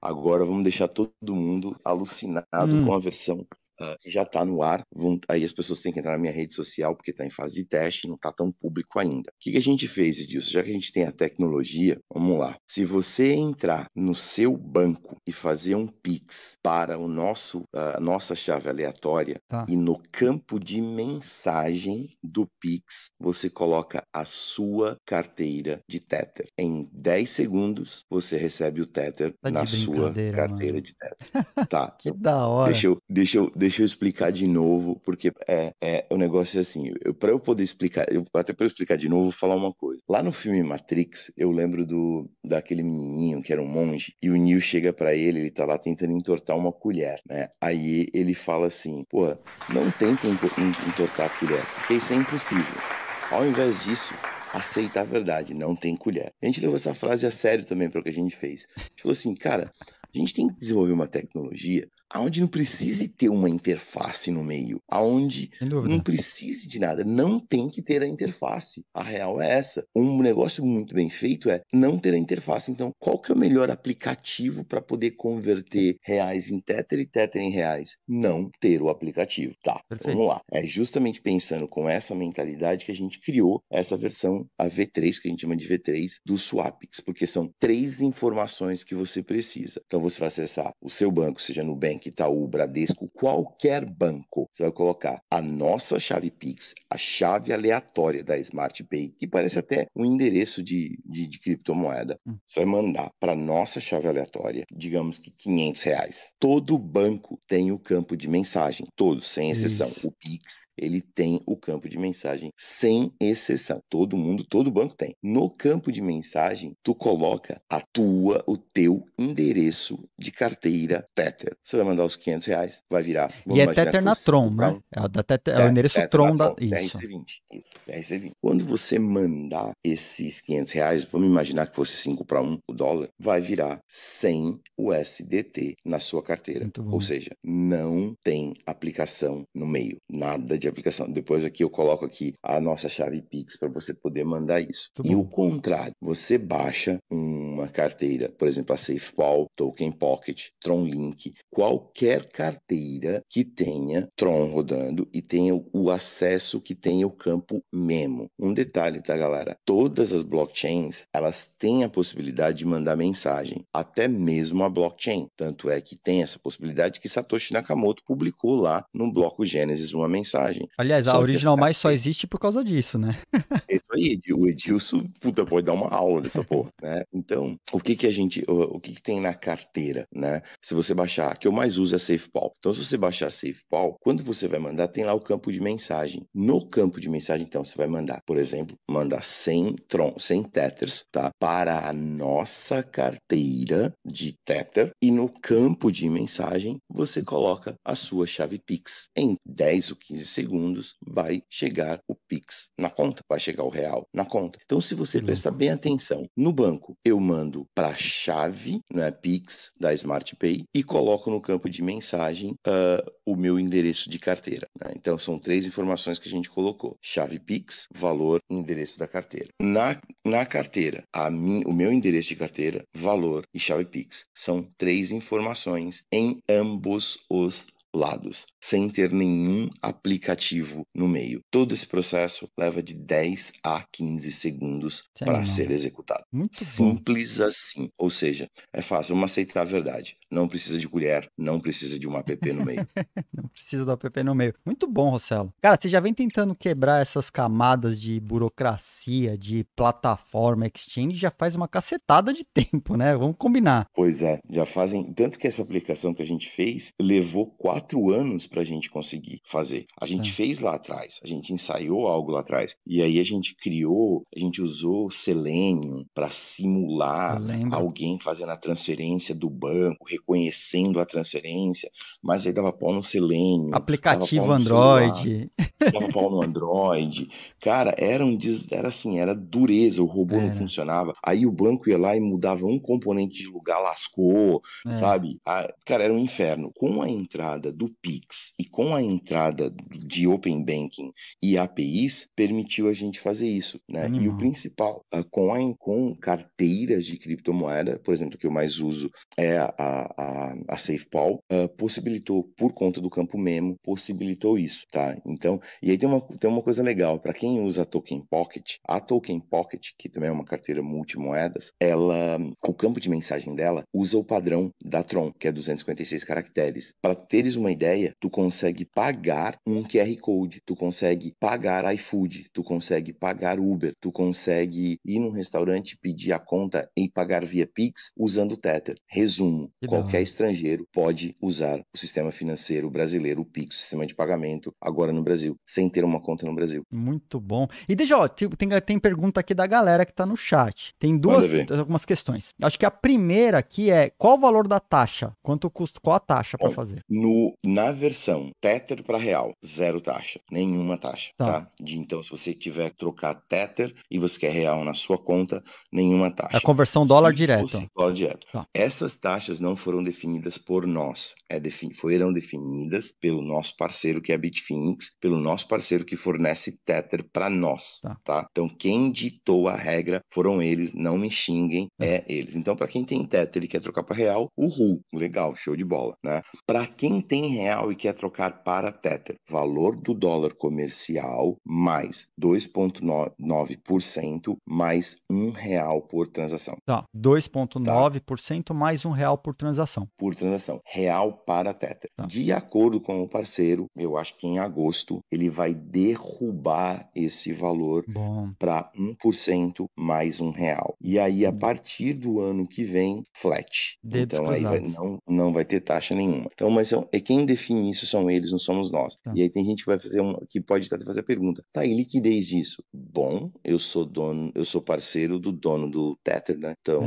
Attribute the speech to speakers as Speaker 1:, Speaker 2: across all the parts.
Speaker 1: Agora vamos deixar todo mundo alucinado hum. com a versão ah, já está no ar. Vão, aí as pessoas têm que entrar na minha rede social porque está em fase de teste, não está tão público ainda. O que, que, a gente fez disso? Já que a gente tem a tecnologia, vamos lá. Se você entrar no seu banco e fazer um Pix para o nosso a ah, nossa chave aleatória tá. e no campo de mensagem do Pix você coloca a sua carteira de Tether. Em 10 segundos você recebe o Tether tá na sua carteira mano. de Tether. Tá. que da hora. Deixa eu, deixa eu, deixa deixa eu explicar de novo, porque é, é o negócio é assim, para eu poder explicar, eu, até para eu explicar de novo, vou falar uma coisa. Lá no filme Matrix, eu lembro do daquele menininho que era um monge, e o Neo chega para ele, ele tá lá tentando entortar uma colher, né? Aí ele fala assim, pô, não tentem entortar a colher, porque isso é impossível. Ao invés disso, aceitar a verdade, não tem colher. A gente levou essa frase a sério também para o que a gente fez. A gente falou assim, cara, a gente tem que desenvolver uma tecnologia aonde não precise ter uma interface no meio, aonde não precise de nada, não tem que ter a interface. A real é essa. Um negócio muito bem feito é não ter a interface. Então, qual que é o melhor aplicativo para poder converter reais em Tether e Tether em reais? Não ter o aplicativo. Tá, Perfeito. vamos lá. É justamente pensando com essa mentalidade que a gente criou essa versão, a V3, que a gente chama de V3, do Swapix, porque são três informações que você precisa. Então, você vai acessar o seu banco, seja no Bank está Itaú, Bradesco, qualquer banco, você vai colocar a nossa chave Pix, a chave aleatória da Smart Pay, que parece até um endereço de, de, de criptomoeda. Hum. Você vai mandar para nossa chave aleatória, digamos que 500 reais. Todo banco tem o campo de mensagem, todos, sem exceção. Isso. O Pix, ele tem o campo de mensagem, sem exceção. Todo mundo, todo banco tem. No campo de mensagem, tu coloca a tua, o teu endereço de carteira Tether. Você vai mandar os 500 reais, vai virar. E é Tether na Tron, né?
Speaker 2: É, é, é, o endereço é, Tron da. Isso. RC20. RC20.
Speaker 1: Quando você mandar esses 500 reais, vamos imaginar que fosse 5 para 1 o dólar, vai virar 100 USDT na sua carteira. Ou seja, não tem aplicação no meio. Nada de aplicação. Depois aqui eu coloco aqui a nossa chave Pix para você poder mandar isso. Muito e bom. o contrário, você baixa uma carteira, por exemplo, a SafePal, Token Pocket, Tron Link, qual qualquer carteira que tenha Tron rodando e tenha o acesso que tenha o campo Memo. Um detalhe, tá, galera? Todas as blockchains, elas têm a possibilidade de mandar mensagem, até mesmo a blockchain. Tanto é que tem essa possibilidade que Satoshi Nakamoto publicou lá no bloco Gênesis uma mensagem. Aliás, só a Original
Speaker 2: Mais só existe por causa disso, né?
Speaker 1: Isso aí, o Edilson, puta, pode dar uma aula dessa porra, né? Então, o que que a gente, o, o que que tem na carteira, né? Se você baixar, que eu mais mais usa SafePal. Então, se você baixar SafePal, quando você vai mandar, tem lá o campo de mensagem. No campo de mensagem, então, você vai mandar, por exemplo, mandar 100, tron, 100 tethers, tá? Para a nossa carteira de tether. E no campo de mensagem, você coloca a sua chave Pix. Em 10 ou 15 segundos, vai chegar o Pix na conta. Vai chegar o real na conta. Então, se você prestar bem atenção, no banco, eu mando para a chave, não é Pix, da SmartPay e coloco no campo campo de mensagem uh, o meu endereço de carteira. Né? Então são três informações que a gente colocou: chave Pix, valor, endereço da carteira. Na, na carteira, a mim, o meu endereço de carteira, valor e chave Pix são três informações em ambos os lados, sem ter nenhum aplicativo no meio. Todo esse processo leva de 10 a 15 segundos é para ser executado. Muito Simples bom. assim. Ou seja, é fácil, vamos aceitar a verdade. Não precisa de colher, não precisa de um app no meio.
Speaker 2: não precisa do app no meio. Muito bom, Rossello. Cara, você já vem tentando quebrar essas camadas de burocracia, de plataforma, exchange, já faz uma cacetada de tempo, né? Vamos combinar.
Speaker 1: Pois é, já fazem. Tanto que essa aplicação que a gente fez levou quatro anos para a gente conseguir fazer. A gente é. fez lá atrás, a gente ensaiou algo lá atrás. E aí a gente criou, a gente usou Selenium para simular alguém fazendo a transferência do banco, reconhecendo a transferência, mas aí dava pau no Selenium. Aplicativo dava Android.
Speaker 2: Celular, dava pau
Speaker 1: no Android. Cara, era, um, era assim, era dureza, o robô é. não funcionava. Aí o banco ia lá e mudava um componente de lugar, lascou, é. sabe? A, cara, era um inferno. Com a entrada do Pix e com a entrada de Open Banking e APIs, permitiu a gente fazer isso, né? Animal. E o principal, ah, com, a, com carteiras de criptomoeda, por exemplo, que eu mais uso é a, a, a SafePal uh, ah, possibilitou, por conta do campo Memo, possibilitou isso, tá? Então, e aí tem uma, tem uma coisa legal, para quem usa a Token Pocket, a Token Pocket, que também é uma carteira multimoedas, ela, o campo de mensagem dela usa o padrão da Tron, que é 256 caracteres. Para teres uma ideia, tu consegue pagar um QR Code, tu consegue pagar iFood, tu consegue pagar Uber, tu consegue ir num restaurante, pedir a conta e pagar via Pix usando o Tether. Resumo, Qualquer estrangeiro pode usar o sistema financeiro brasileiro, o Pix, o sistema de pagamento, agora no Brasil, sem ter uma conta no Brasil. Muito
Speaker 2: bom. E deixa, ó, tem, tem pergunta aqui da galera que está no chat. Tem duas, algumas questões. Acho que a primeira aqui é qual o valor da taxa? Quanto custa? Qual a taxa para fazer? No,
Speaker 1: na versão Tether para real, zero taxa, nenhuma taxa, tá. tá? De, então, se você tiver que trocar Tether e você quer real na sua conta, nenhuma é taxa. A conversão dólar se direto. Dólar direto. Tá. Essas taxas não foram foram definidas por nós, é foram definidas pelo nosso parceiro que é a Bitfinex, pelo nosso parceiro que fornece Tether para nós, tá. tá. Então quem ditou a regra foram eles, não me xinguem, é, é eles. Então para quem tem Tether e quer trocar para real, o ru, legal, show de bola, né? Para quem tem real e quer trocar para Tether, valor do dólar comercial mais 2.9% mais um real por transação.
Speaker 2: Tá, 2.9% tá. mais um real por transação transação.
Speaker 1: Por transação, real para Tether. Tá. De acordo com o parceiro, eu acho que em agosto ele vai derrubar esse valor para 1% mais um real. E aí, a hum. partir do ano que vem, flat. Dedos então, cruzados. aí vai, não, não vai ter taxa nenhuma. Então, mas são, é quem define isso são eles, não somos nós. Tá. E aí tem gente que vai fazer um, que pode até fazer a pergunta: tá, e liquidez disso? Bom, eu sou dono, eu sou parceiro do dono do Tether, né? Então,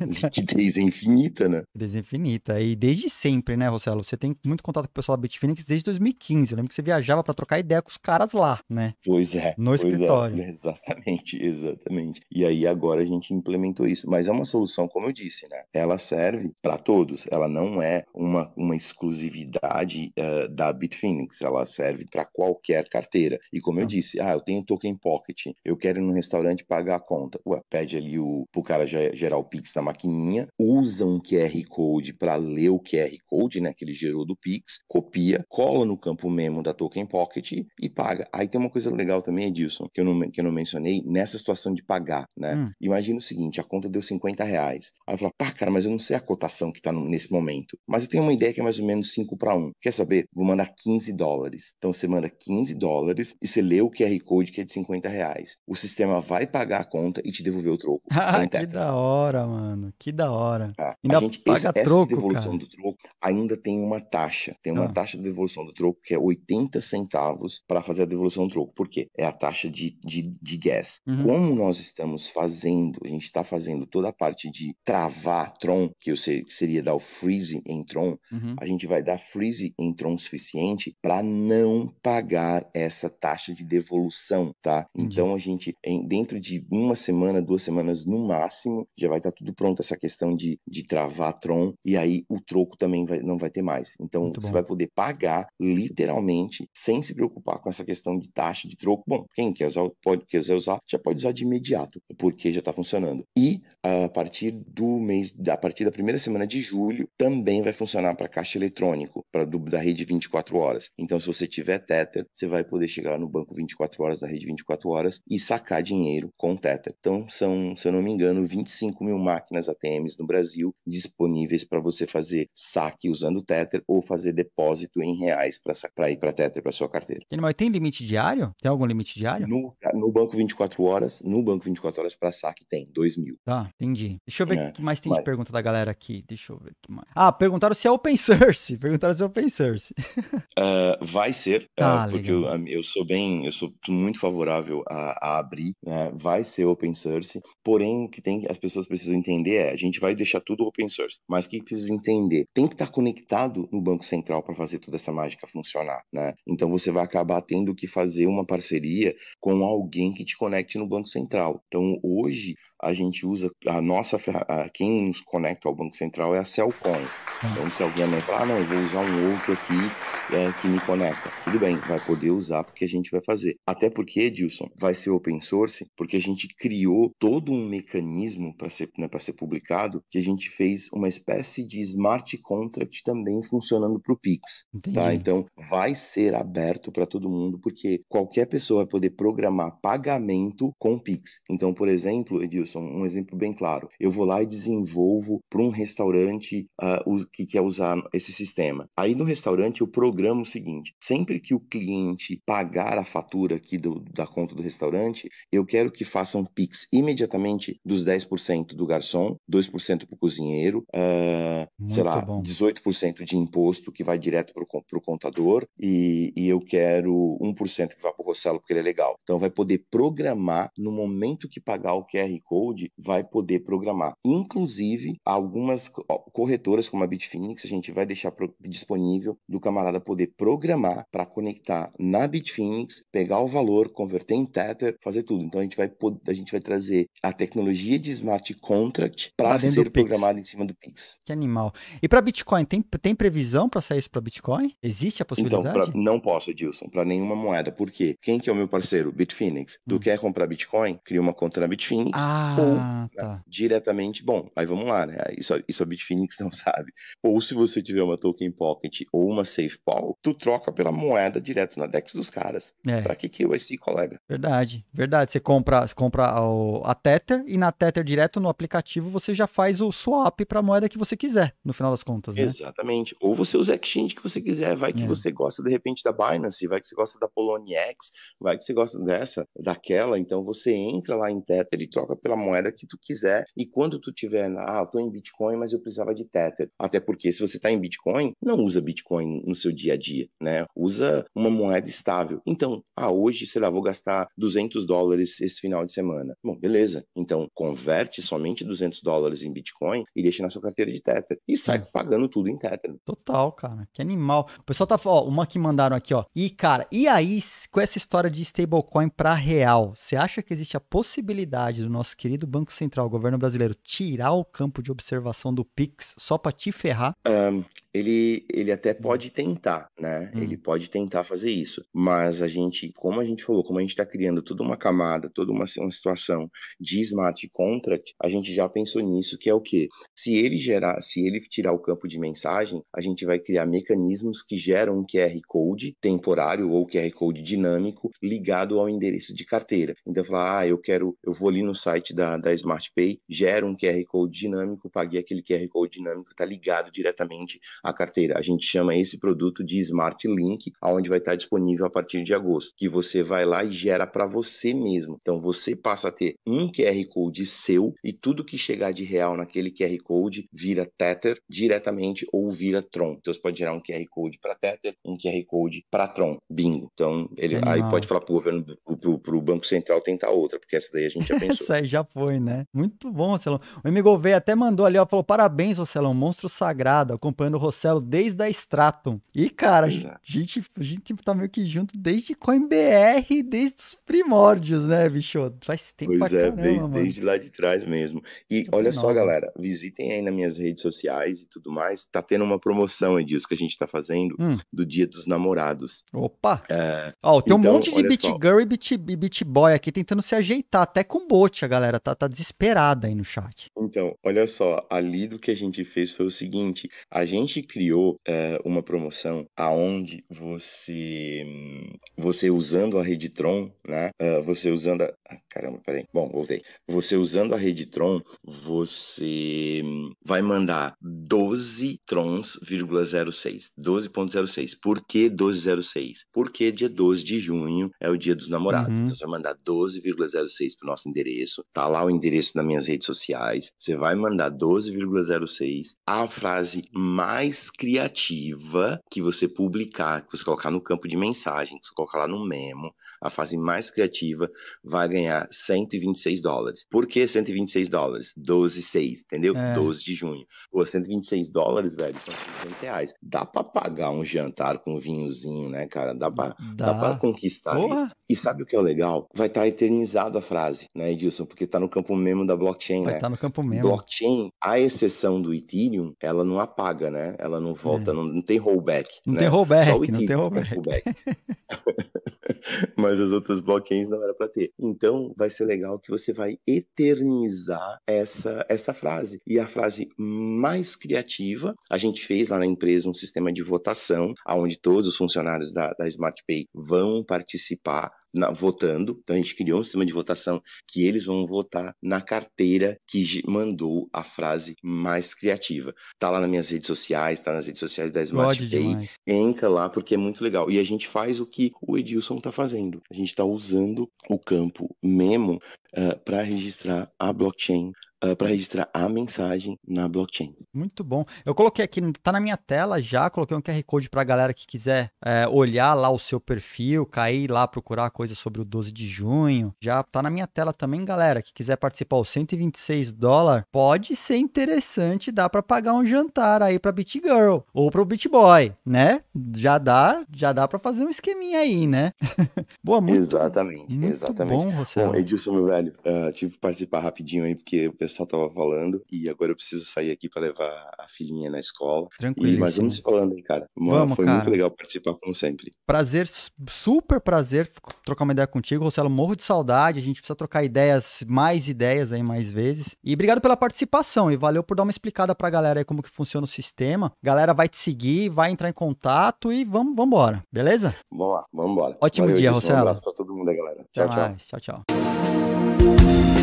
Speaker 1: é. liquidez é infinita, né?
Speaker 2: infinita. E desde sempre, né, Rossello? Você tem muito contato com o pessoal da Bitfinex desde 2015. Eu lembro que você viajava para trocar ideia com os caras lá, né?
Speaker 1: Pois é. No pois é. escritório. É, exatamente, exatamente. E aí agora a gente implementou isso. Mas é uma solução, como eu disse, né? Ela serve para todos. Ela não é uma, uma exclusividade uh, da Bitfinex. Ela serve para qualquer carteira. E como ah. eu disse, ah, eu tenho token pocket. Eu quero ir num restaurante pagar a conta. Ué, pede ali o, pro cara gerar o Pix na maquininha, usa um QR Code Code para ler o QR Code, né, que ele gerou do Pix, copia, cola no campo memo da Token Pocket e paga. Aí tem uma coisa legal também, Edilson, que eu não, que eu não mencionei, nessa situação de pagar, né? Hum. Imagina o seguinte, a conta deu 50 reais. Aí eu falo, pá, cara, mas eu não sei a cotação que tá nesse momento. Mas eu tenho uma ideia que é mais ou menos 5 para 1. Quer saber? Vou mandar 15 dólares. Então você manda 15 dólares e você lê o QR Code que é de 50 reais. O sistema vai pagar a conta e te devolver o troco.
Speaker 2: Ah, então é que da hora, mano. Que da hora. Ah, a gente paga essa devolução cara. do
Speaker 1: troco ainda tem uma taxa. Tem uma ah. taxa de devolução do troco que é 80 centavos para fazer a devolução do troco. Por quê? É a taxa de, de, de gas. Uhum. Como nós estamos fazendo, a gente está fazendo toda a parte de travar Tron, que, eu sei, que seria dar o freeze em Tron, uhum. a gente vai dar freeze em Tron suficiente para não pagar essa taxa de devolução, tá? Entendi. Então a gente, em, dentro de uma semana, duas semanas no máximo, já vai estar tá tudo pronto essa questão de, de travar Tron cartão e aí o troco também vai, não vai ter mais. Então você vai poder pagar literalmente sem se preocupar com essa questão de taxa de troco. Bom, quem quer usar, pode, quiser usar, já pode usar de imediato, porque já está funcionando. E a partir do mês, a partir da primeira semana de julho, também vai funcionar para caixa eletrônico, para da rede 24 horas. Então, se você tiver Tether, você vai poder chegar no banco 24 horas da rede 24 horas e sacar dinheiro com Tether. Então, são, se eu não me engano, 25 mil máquinas ATMs no Brasil disponíveis disponíveis para você fazer saque usando o Tether ou fazer depósito em reais para ir para Tether, para sua carteira.
Speaker 2: Mas tem limite diário? Tem algum limite diário? No,
Speaker 1: no banco 24 horas, no banco 24 horas para saque tem 2 mil.
Speaker 2: Tá, entendi. Deixa eu ver é, o que mais tem mas... de pergunta da galera aqui. Deixa eu ver o que mais. Ah, perguntaram se é open source. Perguntaram se é open source.
Speaker 1: uh, vai ser, tá, uh, porque eu, eu, sou bem, eu sou muito favorável a, a abrir. Né? Vai ser open source. Porém, o que tem, as pessoas precisam entender é, a gente vai deixar tudo open source, mas mas o que precisa entender? Tem que estar tá conectado no Banco Central para fazer toda essa mágica funcionar, né? Então você vai acabar tendo que fazer uma parceria com alguém que te conecte no Banco Central. Então hoje a gente usa a nossa a, quem nos conecta ao Banco Central é a Cellcoin. Ah. Então se alguém falar, ah, não, eu vou usar um outro aqui é, que me conecta, tudo bem, vai poder usar porque a gente vai fazer. Até porque, Edilson, vai ser open source porque a gente criou todo um mecanismo para ser, né, ser publicado que a gente fez uma espécie espécie de smart contract também funcionando para o Pix. Tá? Então, vai ser aberto para todo mundo, porque qualquer pessoa vai poder programar pagamento com Pix. Então, por exemplo, Edilson, um exemplo bem claro. Eu vou lá e desenvolvo para um restaurante uh, o, que quer usar esse sistema. Aí no restaurante eu programo o seguinte: sempre que o cliente pagar a fatura aqui do, da conta do restaurante, eu quero que faça um Pix imediatamente dos 10% do garçom, 2% para o cozinheiro, uh, sei lá, bom. 18% de imposto que vai direto para o contador e, e, eu quero 1% que vai para o Rossello porque ele é legal. Então vai poder programar no momento que pagar o QR Code, vai poder programar. Inclusive, algumas corretoras como a Bitfinex, a gente vai deixar pro, disponível do camarada poder programar para conectar na Bitfinex, pegar o valor, converter em Tether, fazer tudo. Então a gente vai, a gente vai trazer a tecnologia de smart contract para ser programado em cima do
Speaker 2: Pix que animal. E para Bitcoin, tem, tem previsão para sair isso para Bitcoin? Existe a possibilidade? Então,
Speaker 1: pra, não posso, Dilson, para nenhuma moeda. Por quê? Quem que é o meu parceiro? Bitfinex. Tu hum. quer comprar Bitcoin? Cria uma conta na Bitfinex ah, ou tá. né, diretamente. Bom, aí vamos lá, né? Isso, isso a Bitfinex não sabe. Ou se você tiver uma Token Pocket ou uma SafePal, tu troca pela moeda direto na DEX dos caras. É. que que eu esse colega?
Speaker 2: Verdade, verdade. Você compra, você compra a Tether e na Tether direto no aplicativo você já faz o swap para moeda que que você quiser, no final das contas. Né?
Speaker 1: Exatamente. Ou você usa exchange que você quiser. Vai que é. você gosta, de repente, da Binance, vai que você gosta da Poloniex, vai que você gosta dessa, daquela. Então você entra lá em Tether e troca pela moeda que tu quiser. E quando tu tiver, ah, eu tô em Bitcoin, mas eu precisava de Tether. Até porque se você tá em Bitcoin, não usa Bitcoin no seu dia a dia, né? Usa uma moeda estável. Então, ah, hoje, sei lá, vou gastar 200 dólares esse final de semana. Bom, beleza. Então, converte somente 200 dólares em Bitcoin e deixa na sua carteira inteira de Tether e sai é. pagando tudo em Tether.
Speaker 2: Total, cara. Que animal. O pessoal tá ó, uma que mandaram aqui, ó. E, cara, e aí com essa história de stablecoin para real, você acha que existe a possibilidade do nosso querido Banco Central, governo brasileiro, tirar o campo de observação do Pix só para te ferrar?
Speaker 1: Um, ele, ele até hum. pode tentar, né? Hum. Ele pode tentar fazer isso. Mas a gente, como a gente falou, como a gente está criando toda uma camada, toda uma, uma situação de smart contract, a gente já pensou nisso, que é o quê? Se ele já gerar, se ele tirar o campo de mensagem, a gente vai criar mecanismos que geram um QR Code temporário ou QR Code dinâmico ligado ao endereço de carteira. Então, falar, ah, eu quero, eu vou ali no site da, da SmartPay, gero um QR Code dinâmico, paguei aquele QR Code dinâmico, está ligado diretamente à carteira. A gente chama esse produto de Smart Link, onde vai estar disponível a partir de agosto, que você vai lá e gera para você mesmo. Então, você passa a ter um QR Code seu e tudo que chegar de real naquele QR Code vira Tether diretamente ou vira Tron. Então você pode gerar um QR Code para Tether, um QR Code para Tron. Bingo. Então ele aí pode falar para o governo, para o Banco Central tentar outra, porque essa daí a gente já pensou. essa
Speaker 2: aí já foi, né? Muito bom, Marcelo. O MGOV até mandou ali, ó, falou: parabéns, um monstro sagrado, acompanhando o Rossello desde a Stratum. E, cara, a é. gente, a gente tá meio que junto desde CoinBR, desde os primórdios, né, bicho? Faz tempo pois pra é, caramba, desde, desde,
Speaker 1: lá de trás mesmo. E Muito olha bom, só, galera, visitem aí nas minhas minhas redes sociais e tudo mais, tá tendo uma promoção, disso que a gente tá fazendo hum. do Dia dos Namorados. Opa! É, ó, tem então, um monte de beat
Speaker 2: girl e beat, beat boy aqui tentando se ajeitar, até com bote a galera, tá, tá desesperada aí no chat. Então, olha só,
Speaker 1: ali do que a gente fez foi o seguinte, a gente criou é, uma promoção aonde você, você usando a rede Tron, né, é, você usando a... Ah, caramba, peraí. Bom, voltei. Você usando a rede Tron, você vai mandar 12 trons,06. 12.06. Por que 1206? Porque dia 12 de junho é o dia dos namorados. Uhum. Então você vai mandar 12,06 pro nosso endereço. Tá lá o endereço nas minhas redes sociais. Você vai mandar 12,06 a frase mais criativa que você publicar, que você colocar no campo de mensagem, que você colocar lá no memo, a frase mais criativa vai ganhar 126 dólares. Por que 126 dólares? 12,6, entendeu? É. 12 de junho junho. Pô, 126 dólares, velho, são 500 reais. Dá pra pagar um jantar com um vinhozinho, né, cara? Dá pra, dá. Dá pra conquistar. E sabe o que é o legal? Vai estar tá eternizado a frase, né, Edilson? Porque tá no campo mesmo da blockchain, Vai né? Tá no campo mesmo. Blockchain, a exceção do Ethereum, ela não apaga, né? Ela não volta, é. não, não, tem rollback. Não né? tem rollback, Só o Ethereum, não tem né? rollback. Não tem rollback. mas as outras blockchains não era para ter. Então vai ser legal que você vai eternizar essa essa frase. E a frase mais criativa, a gente fez lá na empresa um sistema de votação, aonde todos os funcionários da, da SmartPay vão participar na, votando. Então a gente criou um sistema de votação que eles vão votar na carteira que mandou a frase mais criativa. Tá lá nas minhas redes sociais, tá nas redes sociais da SmartPay. Entra lá porque é muito legal. E a gente faz o que o Edilson está fazendo. A gente está usando o campo Memo uh, eh, para registrar a blockchain uh, eh, para registrar a mensagem na blockchain.
Speaker 2: Muito bom. Eu coloquei aqui, tá na minha tela já, coloquei um QR Code para a galera que quiser é, olhar lá o seu perfil, cair lá, procurar coisa sobre o 12 de junho. Já tá na minha tela também, galera, que quiser participar os 126 dólares, pode ser interessante, dá para pagar um jantar aí para Beat Girl ou para o Beat Boy, né? Já dá, já dá para fazer um esqueminha aí, né? Boa, muito
Speaker 1: Exatamente, muito exatamente. Bom, Rossello. bom Edilson, meu velho, uh, tive que participar rapidinho aí porque o pessoal pessoal tava falando. E agora eu preciso sair aqui para levar a filhinha na escola. Tranquilo. mas vamos se falando, hein, cara. Uma, vamos, foi cara. muito legal participar, como sempre.
Speaker 2: Prazer, super prazer trocar uma ideia contigo. Rossello, morro de saudade. A gente precisa trocar ideias, mais ideias aí, mais vezes. E obrigado pela participação e valeu por dar uma explicada pra galera aí como que funciona o sistema. Galera vai te seguir, vai entrar em contato e vamos embora, beleza? Vamos lá, vamos embora. Ótimo Valeu, dia, Rossello. Um abraço pra todo mundo aí, galera. Até tchau, mais. É tchau. Tchau, tchau.